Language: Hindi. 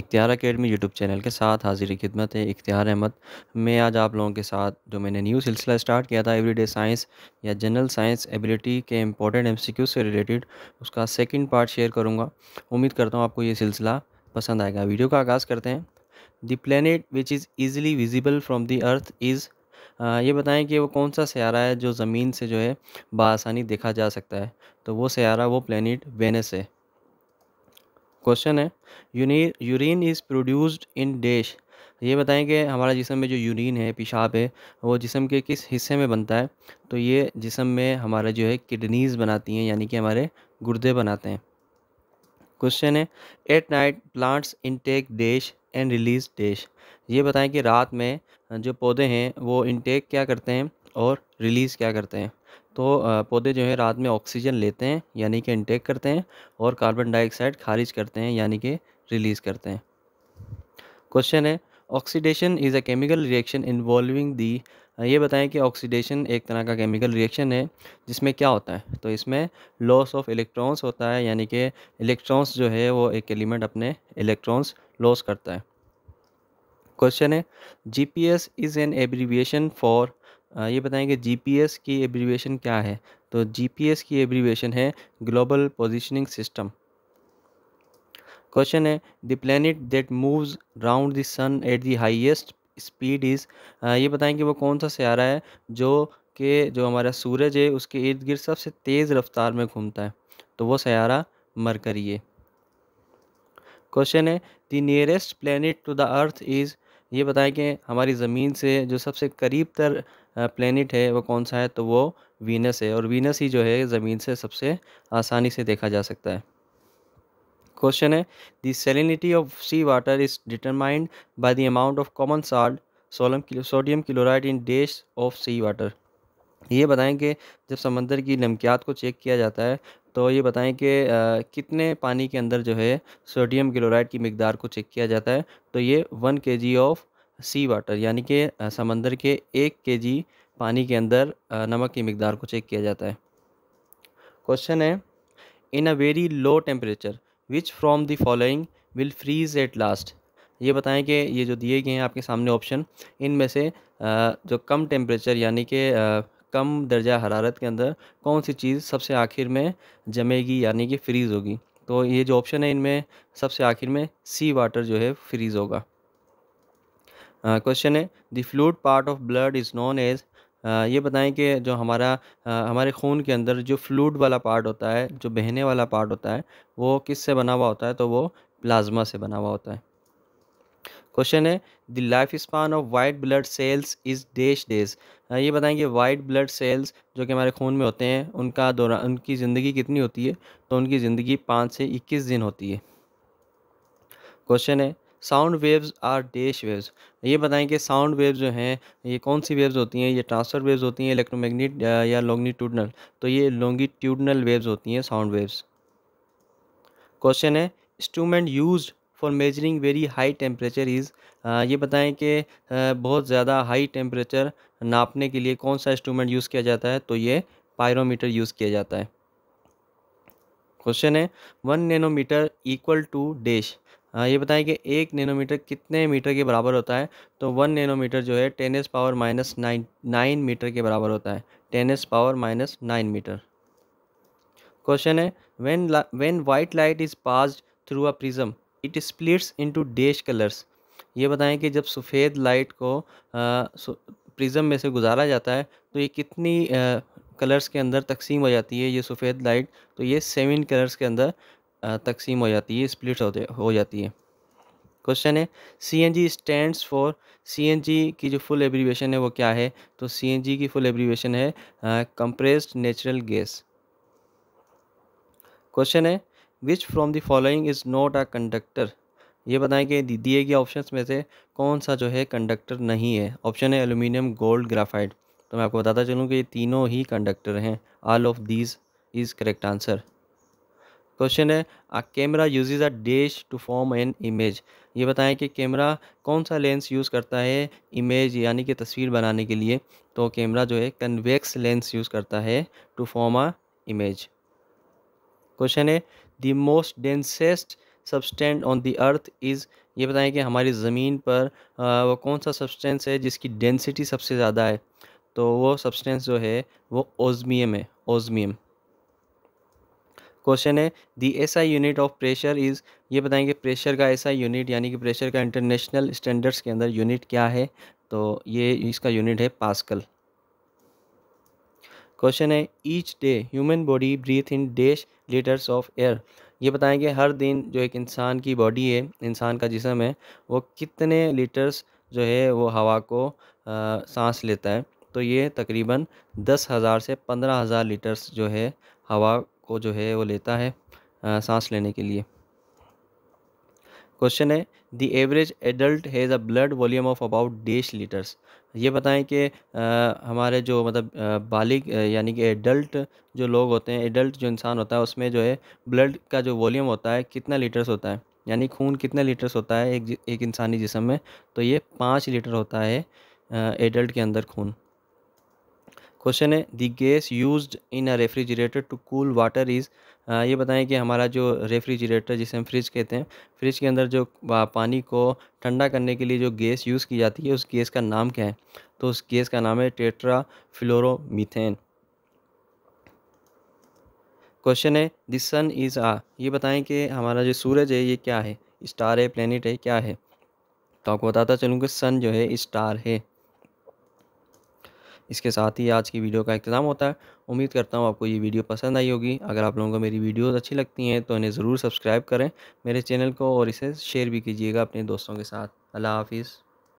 इख्तियार अकेडमी यूट्यूब चैनल के साथ हाजिर खिदमत है इख्तियार अहमद मैं आज आप लोगों के साथ जो मैंने न्यू सिलसिला स्टार्ट किया था एवरीडे साइंस या जनरल साइंस एबिलिटी के इंपॉर्टेंट एमसीक्यू से रिलेटेड उसका सेकंड पार्ट शेयर करूँगा उम्मीद करता हूँ आपको ये सिलसिला पसंद आएगा वीडियो का आगाज़ करते हैं the planet which is easily visible from the earth is ये बताएं कि वो कौन सा सयारा है जो ज़मीन से जो है बासानी देखा जा सकता है तो वो सयारा वो प्लानट वेनस है क्वेश्चन है urine is produced in dash ये बताएं कि हमारा जिसम में जो यूरिन है पेशाब है वो जिसम के किस हिस्से में बनता है तो ये जिसम में हमारा जो है किडनीज़ बनाती हैं यानी कि हमारे गुर्दे बनाते हैं क्वेश्चन है at night plants intake dash and release dash ये बताएं कि रात में जो पौधे हैं वो इनटेक क्या करते हैं और रिलीज़ क्या करते हैं तो पौधे जो है रात में ऑक्सीजन लेते हैं यानी कि इनटेक करते हैं और कार्बन डाइऑक्साइड खारिज करते हैं यानी कि रिलीज़ करते हैं क्वेश्चन है oxidation is a chemical reaction involving the ये बताएं कि ऑक्सीडेशन एक तरह का केमिकल रिएक्शन है जिसमें क्या होता है तो इसमें लॉस ऑफ इलेक्ट्रॉन्स होता है यानी कि इलेक्ट्रॉन्स जो है वो एक एलिमेंट अपने इलेक्ट्रॉन्स लॉस करता है क्वेश्चन है G P S is an abbreviation for ये बताएं कि जी की एब्रीवेशन क्या है तो जी की एब्रीवेशन है ग्लोबल पोजिशनिंग सिस्टम क्वेश्चन है the planet that moves round the sun at the highest speed is ये बताएं कि वो कौन सा सयारा है जो कि जो हमारा सूरज है उसके इर्द गिर्द सबसे तेज़ रफ्तार में घूमता है तो वो सयारा मरकरी है क्वेश्चन है the nearest planet to the earth is ये बताएं कि हमारी ज़मीन से जो सबसे करीब तर प्लेनेट है वो कौन सा है तो वो वीनस है और वीनस ही जो है ज़मीन से सबसे आसानी से देखा जा सकता है क्वेश्चन है the salinity of sea water is determined by the amount of common salt सोलम sodium chloride in dash of sea water ये बताएं कि जब समंदर की नमकियात को चेक किया जाता है तो ये बताएं कि कितने पानी के अंदर जो है सोडियम क्लोराइड की मकदार को चेक किया जाता है तो ये वन के जी ऑफ सी वाटर यानी कि समंदर के एक के जी पानी के अंदर नमक की मकदार को चेक किया जाता है क्वेश्चन है in a very low temperature which from the following will freeze at last ये बताएं कि ये जो दिए गए हैं आपके सामने ऑप्शन इनमें से जो कम टेम्परेचर यानी कि कम दर्जा हरारत के अंदर कौन सी चीज़ सबसे आखिर में जमेगी यानी कि फ्रीज़ होगी तो ये जो ऑप्शन है इनमें सबसे आखिर में सी वाटर जो है फ्रीज़ होगा क्वेश्चन है the fluid part of blood is known as ये बताएं कि जो हमारा हमारे खून के अंदर जो फ्लूड वाला पार्ट होता है जो बहने वाला पार्ट होता है वो किस से बना हुआ होता है तो वो प्लाज्मा से बना हुआ होता है क्वेश्चन है the life span of white blood cells is days days ये कि वाइट ब्लड सेल्स जो कि हमारे खून में होते हैं उनका दौरान उनकी ज़िंदगी कितनी होती है तो उनकी ज़िंदगी पाँच से इक्कीस दिन होती है क्वेश्चन है sound waves are dash waves ये बताएं कि साउंड वेव्स जो हैं ये कौन सी वेव्स होती हैं ये ट्रांसफर वेव्स होती हैं इलेक्ट्रोमैग्नेट या लॉन्गिट्यूडनल तो ये लॉन्गिट्यूडनल वेव्स होती हैं साउंड वेव्स क्वेश्चन है instrument use for measuring very high temperature is ये बताएं कि बहुत ज़्यादा हाई टेम्परेचर नापने के लिए कौन सा इंस्ट्रूमेंट यूज़ किया जाता है तो ये पायरोमीटर यूज़ किया जाता है क्वेश्चन है one nanometre equal to dash हाँ, ये बताएं कि एक नैनोमीटर कितने मीटर के बराबर होता है तो वन नैनोमीटर जो है ten's power minus nine nine metre के बराबर होता है ten's power minus nine metre question है when when white light is passed through a prism it splits into dash colours ये बताएं कि जब सफ़ेद लाइट को प्रिज्म में से गुजारा जाता है तो ये कितनी आ, कलर्स के अंदर तकसीम हो जाती है ये सफ़ेद लाइट तो ये सेवन कलर्स के अंदर तकसीम हो जाती है स्प्लिट हो, हो जाती है क्वेश्चन है C N G stand for C N G की जो फुल एब्रीवेशन है वो क्या है तो सी एन जी की फुल एब्रीवेशन है कंप्रेस्ड नेचुरल गैस क्वेश्चन है which from the following is not a conductor ये बताएं कि दिए गए ऑप्शंस में से कौन सा जो है कंडक्टर नहीं है ऑप्शन है एलुमिनियम गोल्ड ग्राफाइड तो मैं आपको बताता चलूँ कि ये तीनों ही कंडक्टर हैं all of these is correct answer question है a camera uses a dash to form an image ये बताएं कि कैमरा कौन सा लेंस यूज़ करता है इमेज यानी कि तस्वीर बनाने के लिए तो कैमरा जो है कन्वेक्स लेंस यूज़ करता है to form a image question है the most densest substance on the earth is ये बताएं कि हमारी ज़मीन पर आ, वो कौन सा सब्सटेंस है जिसकी डेंसिटी सबसे ज़्यादा है तो वो सब्सटेंस जो है वो ओजमियम है ओजमियम क्वेश्चन है दी ऐसा यूनिट ऑफ प्रेशर इज़ ये बताएं कि प्रेशर का ऐसा यूनिट यानी कि प्रेशर का इंटरनेशनल स्टैंडर्ड्स के अंदर यूनिट क्या है तो ये इसका यूनिट है पास्कल क्वेश्चन है each day human body breathe in dash litres of air ये बताएं कि हर दिन जो एक इंसान की बॉडी है इंसान का जिसम है वो कितने लीटर्स जो है वो हवा को आ, सांस लेता है तो ये तकरीबन दस हज़ार से पंद्रह हज़ार लीटर्स जो है हवा को जो है वो लेता है आ, सांस लेने के लिए क्वेश्चन है the average adult has a blood volume of about डेढ़ लीटर्स ये बताएं कि हमारे जो मतलब बालिग यानी कि एडल्ट जो लोग होते हैं एडल्ट जो इंसान होता है उसमें जो है ब्लड का जो वॉल्यूम होता है कितना लीटर्स होता है यानी खून कितने लीटर्स होता है एक एक इंसानी जिसम में तो ये पाँच लीटर होता है एडल्ट के अंदर खून क्वेश्चन है the gas use in a refrigerator to cool water is ये बताएं कि हमारा जो रेफ्रिजरेटर जिसे हम फ्रिज कहते हैं फ्रिज के अंदर जो पानी को ठंडा करने के लिए जो गैस यूज़ की जाती है उस गैस का नाम क्या है तो उस गैस का नाम है टेट्रा फ्लोरोमीथेन क्वेश्चन है द सन इज़ आ ये बताएं कि हमारा जो सूरज है ये क्या है स्टार है प्लानट है क्या है तो आपको बताता चलूँ कि सन जो है स्टार है इसके साथ ही आज की वीडियो का इंतजाम होता है उम्मीद करता हूँ आपको ये वीडियो पसंद आई होगी अगर आप लोगों को मेरी वीडियोज़ अच्छी लगती हैं तो इन्हें ज़रूर सब्सक्राइब करें मेरे चैनल को और इसे शेयर भी कीजिएगा अपने दोस्तों के साथ अल्लाह हाफिज़